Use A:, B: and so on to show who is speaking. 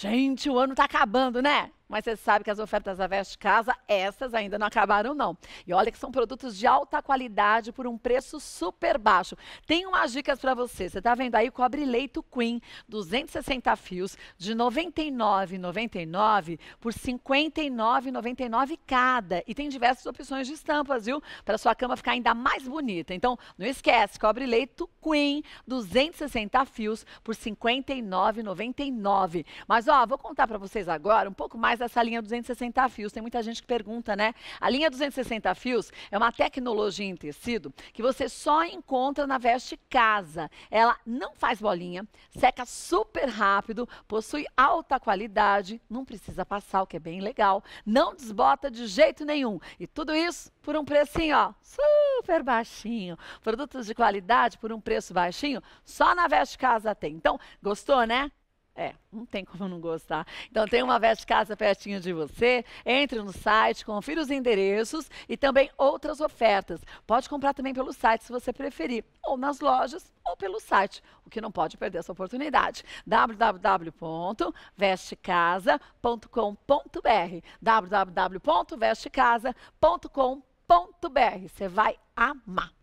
A: Gente, o ano tá acabando, né? Mas você sabe que as ofertas da Veste Casa, essas ainda não acabaram não. E olha que são produtos de alta qualidade por um preço super baixo. Tem umas dicas para você. Você está vendo aí cobre leito Queen, 260 fios de 99,99 por 59,99 cada. E tem diversas opções de estampas, viu? Para sua cama ficar ainda mais bonita. Então, não esquece, cobre leito Queen, 260 fios por 59,99. Mas ó, vou contar para vocês agora um pouco mais faz essa linha 260 fios. Tem muita gente que pergunta, né? A linha 260 fios é uma tecnologia em tecido que você só encontra na veste casa. Ela não faz bolinha, seca super rápido, possui alta qualidade, não precisa passar, o que é bem legal, não desbota de jeito nenhum. E tudo isso por um precinho, ó, super baixinho. Produtos de qualidade por um preço baixinho, só na Veste Casa tem. Então, gostou, né? É, não tem como não gostar. Então tem uma Veste Casa pertinho de você. Entre no site, confira os endereços e também outras ofertas. Pode comprar também pelo site se você preferir, ou nas lojas ou pelo site, o que não pode perder essa oportunidade. www.vestecasa.com.br www.vestecasa.com.br Você vai amar.